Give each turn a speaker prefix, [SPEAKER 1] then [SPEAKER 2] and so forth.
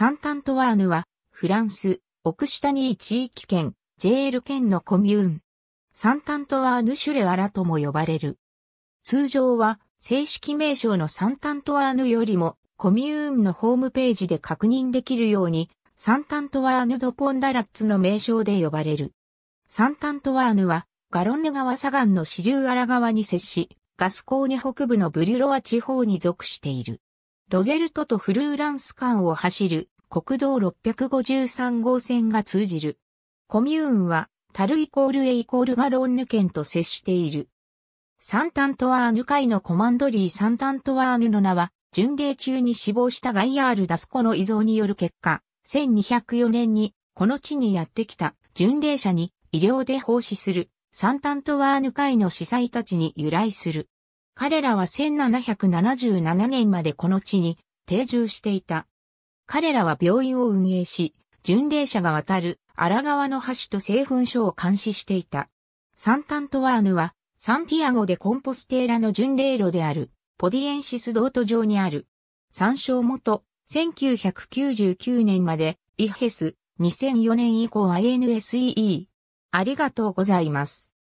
[SPEAKER 1] サンタントワーヌは、フランス、オクシタニー地域圏、JL 県のコミューン。サンタントワーヌシュレアラとも呼ばれる。通常は、正式名称のサンタントワーヌよりも、コミューンのホームページで確認できるように、サンタントワーヌ・ド・ポンダラッツの名称で呼ばれる。サンタントワーヌは、ガロンヌ川左岸の支流荒川に接し、ガスコーニ北部のブリュロア地方に属している。ロゼルトとフルーランス間を走る国道653号線が通じる。コミューンは、タルイコールエイコールガロンヌ県と接している。サンタントワーヌ会のコマンドリーサンタントワーヌの名は、巡礼中に死亡したガイアール・ダスコの遺贈による結果、1204年にこの地にやってきた巡礼者に医療で奉仕するサンタントワーヌ会の司祭たちに由来する。彼らは1777年までこの地に定住していた。彼らは病院を運営し、巡礼者が渡る荒川の橋と製粉所を監視していた。サンタントワーヌは、サンティアゴでコンポステーラの巡礼路である、ポディエンシス道途上にある。参照元、1999年まで、イヘス、2004年以降 ANSEE。ありがとうございます。